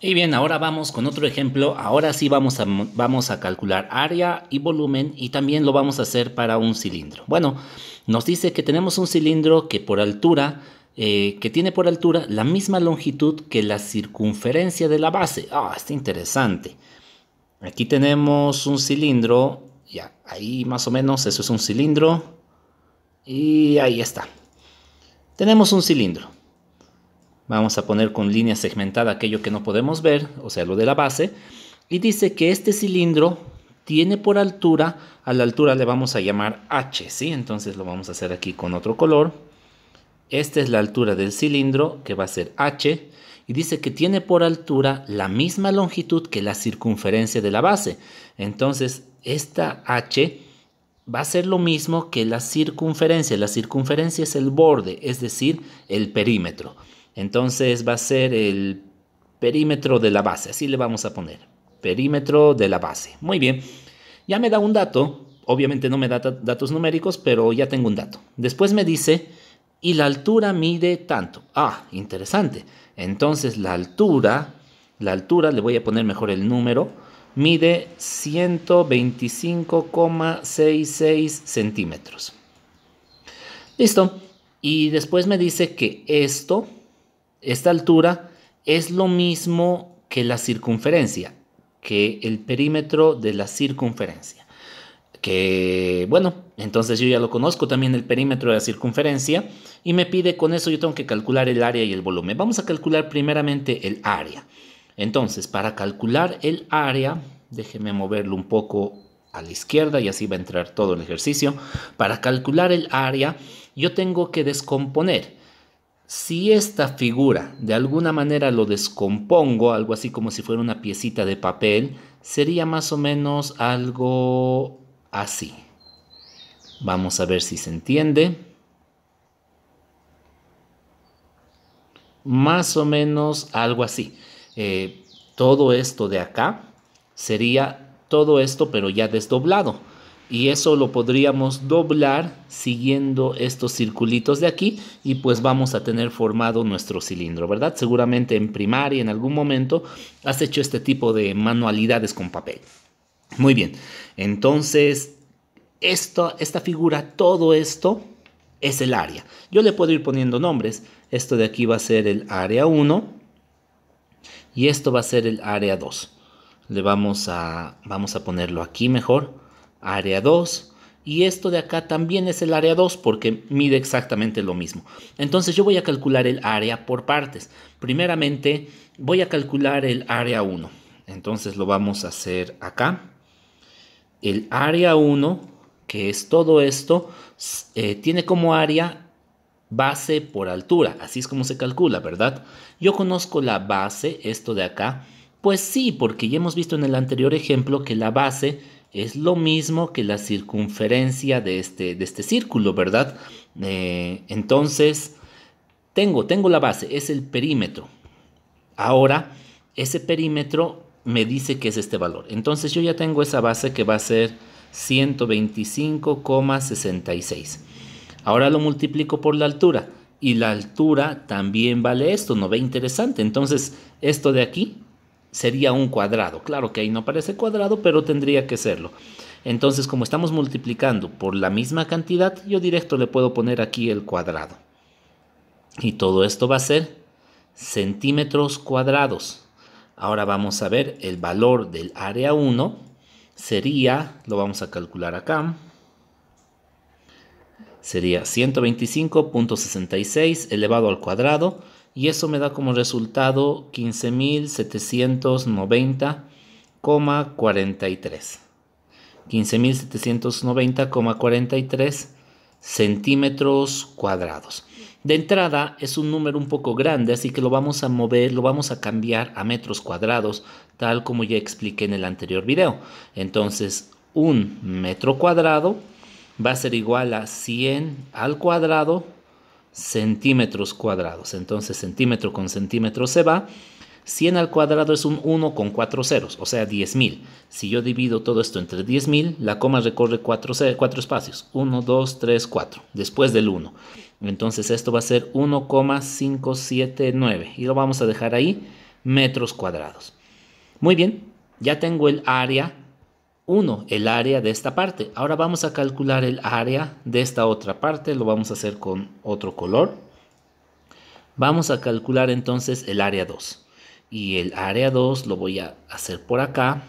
Y bien, ahora vamos con otro ejemplo. Ahora sí vamos a, vamos a calcular área y volumen y también lo vamos a hacer para un cilindro. Bueno, nos dice que tenemos un cilindro que por altura, eh, que tiene por altura la misma longitud que la circunferencia de la base. Ah, está interesante. Aquí tenemos un cilindro, ya, ahí más o menos, eso es un cilindro. Y ahí está. Tenemos un cilindro. Vamos a poner con línea segmentada aquello que no podemos ver, o sea, lo de la base. Y dice que este cilindro tiene por altura, a la altura le vamos a llamar H, ¿sí? Entonces lo vamos a hacer aquí con otro color. Esta es la altura del cilindro, que va a ser H, y dice que tiene por altura la misma longitud que la circunferencia de la base. Entonces, esta H va a ser lo mismo que la circunferencia. La circunferencia es el borde, es decir, el perímetro. Entonces va a ser el perímetro de la base, así le vamos a poner. Perímetro de la base. Muy bien, ya me da un dato, obviamente no me da datos numéricos, pero ya tengo un dato. Después me dice, y la altura mide tanto. Ah, interesante. Entonces la altura, la altura, le voy a poner mejor el número, mide 125,66 centímetros. Listo. Y después me dice que esto esta altura es lo mismo que la circunferencia, que el perímetro de la circunferencia. Que bueno, entonces yo ya lo conozco también el perímetro de la circunferencia y me pide con eso yo tengo que calcular el área y el volumen. Vamos a calcular primeramente el área. Entonces, para calcular el área, déjeme moverlo un poco a la izquierda y así va a entrar todo el ejercicio. Para calcular el área, yo tengo que descomponer si esta figura de alguna manera lo descompongo, algo así como si fuera una piecita de papel, sería más o menos algo así. Vamos a ver si se entiende. Más o menos algo así. Eh, todo esto de acá sería todo esto pero ya desdoblado y eso lo podríamos doblar siguiendo estos circulitos de aquí y pues vamos a tener formado nuestro cilindro, ¿verdad? Seguramente en primaria en algún momento has hecho este tipo de manualidades con papel. Muy bien, entonces esto, esta figura, todo esto es el área. Yo le puedo ir poniendo nombres. Esto de aquí va a ser el área 1 y esto va a ser el área 2. Le vamos a, vamos a ponerlo aquí mejor área 2. Y esto de acá también es el área 2 porque mide exactamente lo mismo. Entonces yo voy a calcular el área por partes. Primeramente voy a calcular el área 1. Entonces lo vamos a hacer acá. El área 1, que es todo esto, eh, tiene como área base por altura. Así es como se calcula, ¿verdad? Yo conozco la base, esto de acá. Pues sí, porque ya hemos visto en el anterior ejemplo que la base es lo mismo que la circunferencia de este, de este círculo, ¿verdad? Eh, entonces, tengo, tengo la base, es el perímetro. Ahora, ese perímetro me dice que es este valor. Entonces yo ya tengo esa base que va a ser 125,66. Ahora lo multiplico por la altura. Y la altura también vale esto, ¿no ve interesante? Entonces esto de aquí sería un cuadrado. Claro que ahí no parece cuadrado, pero tendría que serlo. Entonces, como estamos multiplicando por la misma cantidad, yo directo le puedo poner aquí el cuadrado. Y todo esto va a ser centímetros cuadrados. Ahora vamos a ver el valor del área 1. Sería, lo vamos a calcular acá, sería 125.66 elevado al cuadrado y eso me da como resultado 15.790,43. 15.790,43 centímetros cuadrados. De entrada es un número un poco grande, así que lo vamos a mover, lo vamos a cambiar a metros cuadrados, tal como ya expliqué en el anterior video. Entonces, un metro cuadrado va a ser igual a 100 al cuadrado centímetros cuadrados. Entonces centímetro con centímetro se va. 100 al cuadrado es un 1 con 4 ceros, o sea 10.000. Si yo divido todo esto entre 10.000, la coma recorre 4, espacios. 1, 2, 3, 4, después del 1. Entonces esto va a ser 1,579 y lo vamos a dejar ahí metros cuadrados. Muy bien, ya tengo el área 1, el área de esta parte. Ahora vamos a calcular el área de esta otra parte, lo vamos a hacer con otro color. Vamos a calcular entonces el área 2. Y el área 2 lo voy a hacer por acá.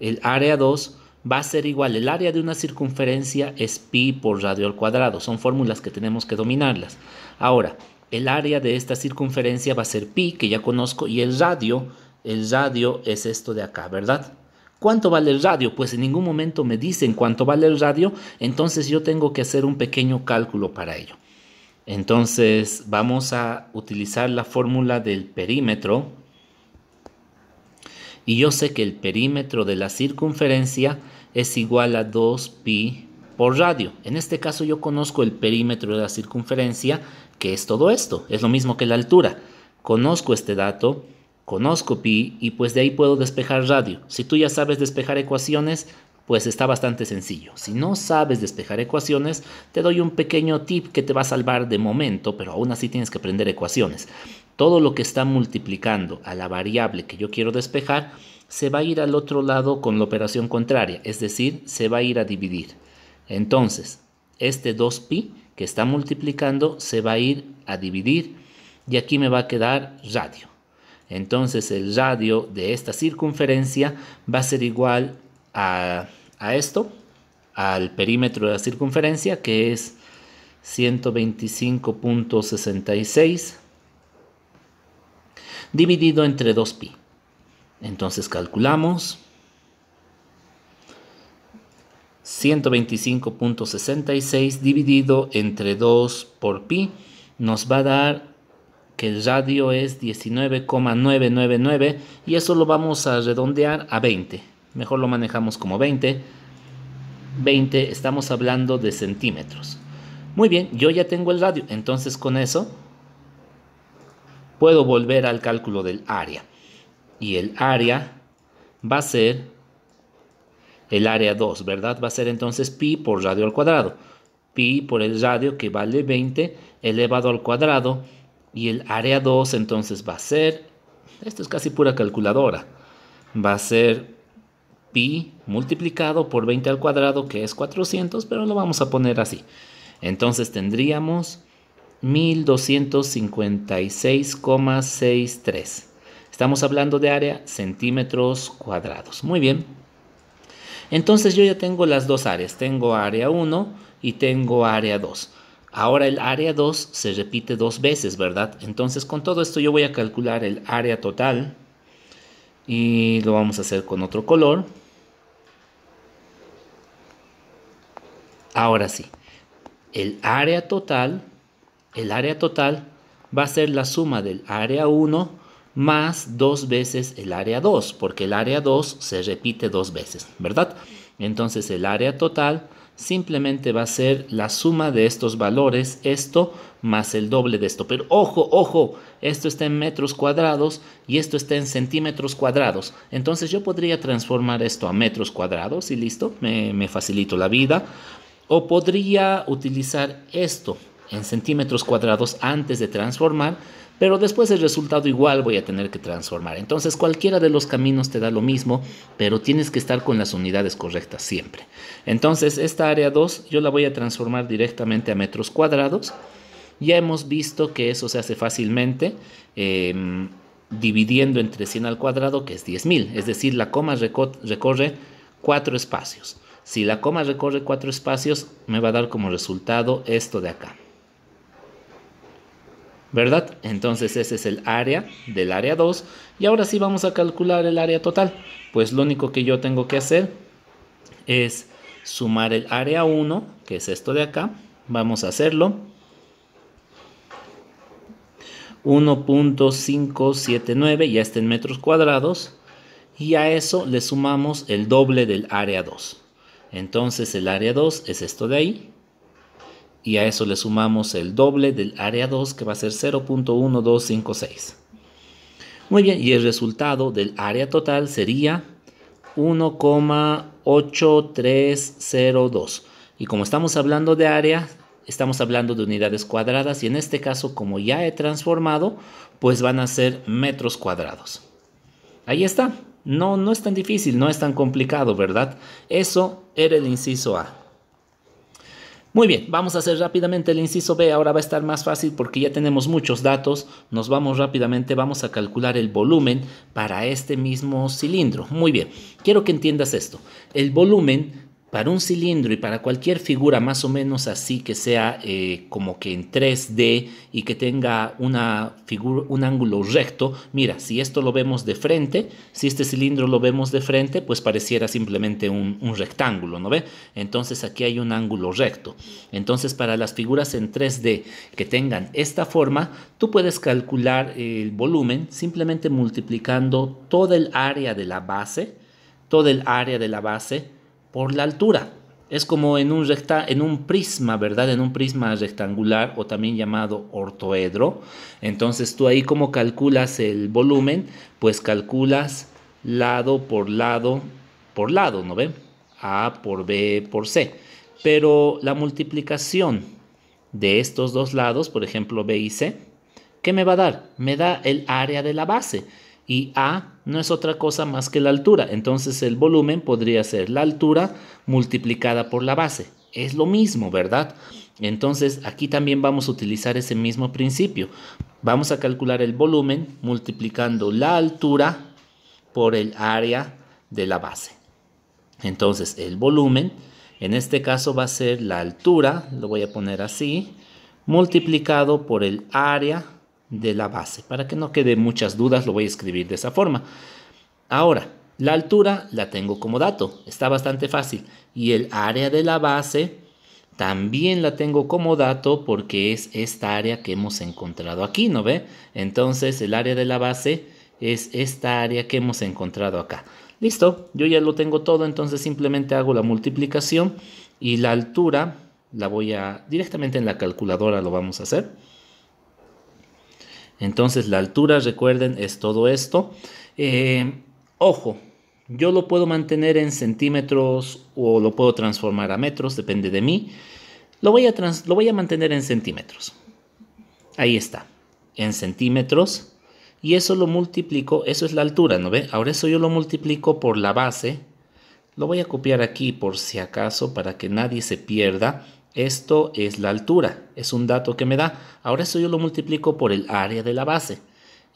El área 2 va a ser igual, el área de una circunferencia es pi por radio al cuadrado. Son fórmulas que tenemos que dominarlas. Ahora, el área de esta circunferencia va a ser pi, que ya conozco, y el radio, el radio es esto de acá, ¿verdad? ¿Cuánto vale el radio? Pues en ningún momento me dicen cuánto vale el radio, entonces yo tengo que hacer un pequeño cálculo para ello. Entonces vamos a utilizar la fórmula del perímetro y yo sé que el perímetro de la circunferencia es igual a 2pi por radio. En este caso yo conozco el perímetro de la circunferencia, que es todo esto, es lo mismo que la altura. Conozco este dato, conozco pi y pues de ahí puedo despejar radio. Si tú ya sabes despejar ecuaciones, pues está bastante sencillo. Si no sabes despejar ecuaciones, te doy un pequeño tip que te va a salvar de momento, pero aún así tienes que aprender ecuaciones. Todo lo que está multiplicando a la variable que yo quiero despejar se va a ir al otro lado con la operación contraria, es decir, se va a ir a dividir. Entonces, este 2pi que está multiplicando se va a ir a dividir y aquí me va a quedar radio. Entonces el radio de esta circunferencia va a ser igual a, esto, al perímetro de la circunferencia, que es 125.66 dividido entre 2pi. Entonces calculamos 125.66 dividido entre 2 por pi nos va a dar que el radio es 19,999 y eso lo vamos a redondear a 20. Mejor lo manejamos como 20. 20, estamos hablando de centímetros. Muy bien, yo ya tengo el radio, entonces con eso puedo volver al cálculo del área. Y el área va a ser el área 2, ¿verdad? Va a ser entonces pi por radio al cuadrado. Pi por el radio que vale 20 elevado al cuadrado y el área 2 entonces va a ser, esto es casi pura calculadora, va a ser pi multiplicado por 20 al cuadrado, que es 400, pero lo vamos a poner así. Entonces tendríamos 1256,63. Estamos hablando de área centímetros cuadrados. Muy bien. Entonces yo ya tengo las dos áreas. Tengo área 1 y tengo área 2. Ahora el área 2 se repite dos veces, ¿verdad? Entonces con todo esto yo voy a calcular el área total y lo vamos a hacer con otro color. Ahora sí, el área total, el área total va a ser la suma del área 1 más dos veces el área 2, porque el área 2 se repite dos veces, ¿verdad? Entonces el área total simplemente va a ser la suma de estos valores, esto más el doble de esto. Pero ojo, ojo, esto está en metros cuadrados y esto está en centímetros cuadrados. Entonces yo podría transformar esto a metros cuadrados y listo, me, me facilito la vida. O podría utilizar esto en centímetros cuadrados antes de transformar pero después el resultado igual voy a tener que transformar. Entonces cualquiera de los caminos te da lo mismo, pero tienes que estar con las unidades correctas siempre. Entonces esta área 2 yo la voy a transformar directamente a metros cuadrados. Ya hemos visto que eso se hace fácilmente. Em, dividiendo entre 100 al cuadrado, que es 10.000. Es decir, la coma recorre cuatro espacios. Si la coma recorre cuatro espacios, me va a dar como resultado esto de acá. ¿verdad? Entonces ese es el área del área 2 y ahora sí vamos a calcular el área total, pues lo único que yo tengo que hacer es sumar el área 1, que es esto de acá, vamos a hacerlo, 1.579, ya está en metros cuadrados, y a eso le sumamos el doble del área 2. Entonces el área 2 es esto de ahí, y a eso le sumamos el doble del área 2 que va a ser 0.1256. Muy bien, y el resultado del área total sería 1,8302. Y como estamos hablando de área, estamos hablando de unidades cuadradas y en este caso como ya he transformado, pues van a ser metros cuadrados. Ahí está. No, no es tan difícil, no es tan complicado, ¿verdad? Eso era el inciso A. Muy bien, vamos a hacer rápidamente el inciso B. Ahora va a estar más fácil porque ya tenemos muchos datos. Nos vamos rápidamente, vamos a calcular el volumen para este mismo cilindro. Muy bien, quiero que entiendas esto. El volumen para un cilindro y para cualquier figura más o menos así que sea eh, como que en 3D y que tenga una figura, un ángulo recto, mira, si esto lo vemos de frente, si este cilindro lo vemos de frente, pues pareciera simplemente un, un rectángulo, ¿no ve? Entonces aquí hay un ángulo recto. Entonces para las figuras en 3D que tengan esta forma, tú puedes calcular el volumen simplemente multiplicando todo el área de la base, todo el área de la base, por la altura. Es como en un, recta, en un prisma, ¿verdad? En un prisma rectangular o también llamado ortoedro. Entonces tú ahí como calculas el volumen, pues calculas lado por lado por lado, ¿no ven? A por B por C. Pero la multiplicación de estos dos lados, por ejemplo B y C, ¿qué me va a dar? Me da el área de la base y A no es otra cosa más que la altura. Entonces el volumen podría ser la altura multiplicada por la base. Es lo mismo, ¿verdad? Entonces aquí también vamos a utilizar ese mismo principio. Vamos a calcular el volumen multiplicando la altura por el área de la base. Entonces el volumen, en este caso va a ser la altura, lo voy a poner así, multiplicado por el área de la base. Para que no quede muchas dudas, lo voy a escribir de esa forma. Ahora, la altura la tengo como dato, está bastante fácil. Y el área de la base también la tengo como dato porque es esta área que hemos encontrado aquí, ¿no ve? Entonces el área de la base es esta área que hemos encontrado acá. Listo, yo ya lo tengo todo, entonces simplemente hago la multiplicación y la altura la voy a directamente en la calculadora lo vamos a hacer. Entonces la altura, recuerden, es todo esto. Eh, ojo, yo lo puedo mantener en centímetros o lo puedo transformar a metros, depende de mí. Lo voy a, lo voy a mantener en centímetros. Ahí está, en centímetros. Y eso lo multiplico, eso es la altura, ¿no ve? Ahora eso yo lo multiplico por la base. Lo voy a copiar aquí por si acaso para que nadie se pierda. Esto es la altura, es un dato que me da. Ahora eso yo lo multiplico por el área de la base.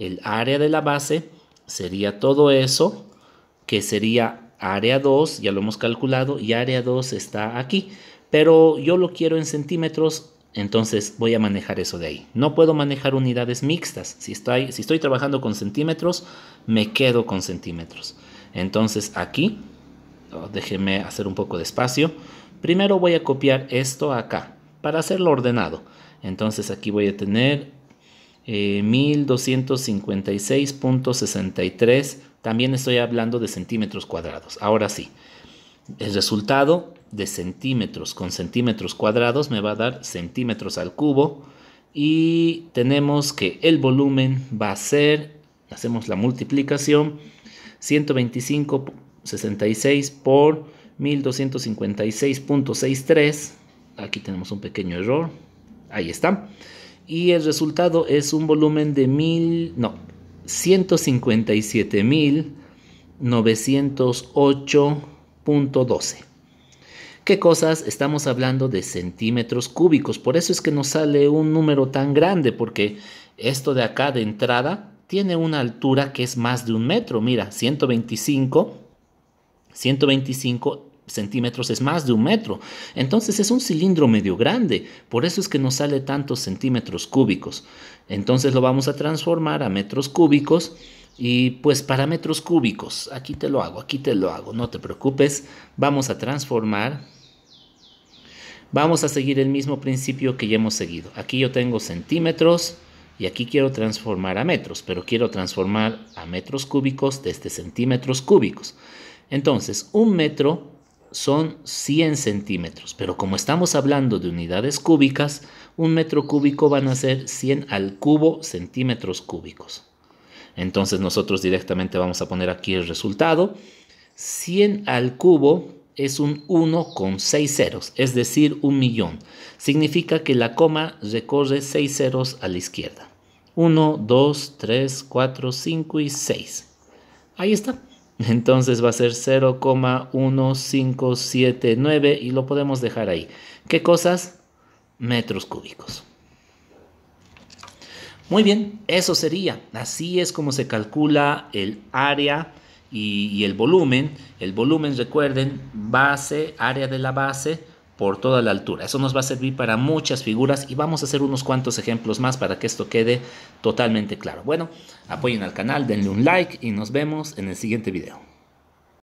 El área de la base sería todo eso, que sería área 2, ya lo hemos calculado, y área 2 está aquí. Pero yo lo quiero en centímetros, entonces voy a manejar eso de ahí. No puedo manejar unidades mixtas. Si estoy, trabajando con centímetros, me quedo con centímetros. Entonces aquí, déjenme oh, déjeme hacer un poco de espacio Primero voy a copiar esto acá para hacerlo ordenado. Entonces aquí voy a tener 1256.63. Eh, También estoy hablando de centímetros cuadrados. Ahora sí, el resultado de centímetros con centímetros cuadrados me va a dar centímetros al cubo. Y tenemos que el volumen va a ser, hacemos la multiplicación, 125.66 por 1256.63. Aquí tenemos un pequeño error. Ahí está. Y el resultado es un volumen de mil, no, 157.908.12. ¿Qué cosas? Estamos hablando de centímetros cúbicos. Por eso es que nos sale un número tan grande, porque esto de acá de entrada tiene una altura que es más de un metro. Mira, 125, 125 centímetros es más de un metro. Entonces es un cilindro medio grande, por eso es que nos sale tantos centímetros cúbicos. Entonces lo vamos a transformar a metros cúbicos y pues para metros cúbicos, aquí te lo hago, aquí te lo hago, no te preocupes, vamos a transformar. Vamos a seguir el mismo principio que ya hemos seguido. Aquí yo tengo centímetros y aquí quiero transformar a metros, pero quiero transformar a metros cúbicos desde centímetros cúbicos. Entonces, un metro son 100 centímetros, pero como estamos hablando de unidades cúbicas, un metro cúbico van a ser 100 al cubo centímetros cúbicos. Entonces nosotros directamente vamos a poner aquí el resultado. 100 al cubo es un 1 con 6 ceros, es decir, un millón. Significa que la coma recorre 6 ceros a la izquierda. 1, 2, 3, 4, 5 y 6. Ahí está. Entonces va a ser 0,1579 y lo podemos dejar ahí. ¿Qué cosas? Metros cúbicos. Muy bien, eso sería. Así es como se calcula el área y, el volumen. El volumen, recuerden, base, área de la base por toda la altura. Eso nos va a servir para muchas figuras y vamos a hacer unos cuantos ejemplos más para que esto quede totalmente claro. Bueno, apoyen al canal, denle un like y nos vemos en el siguiente video.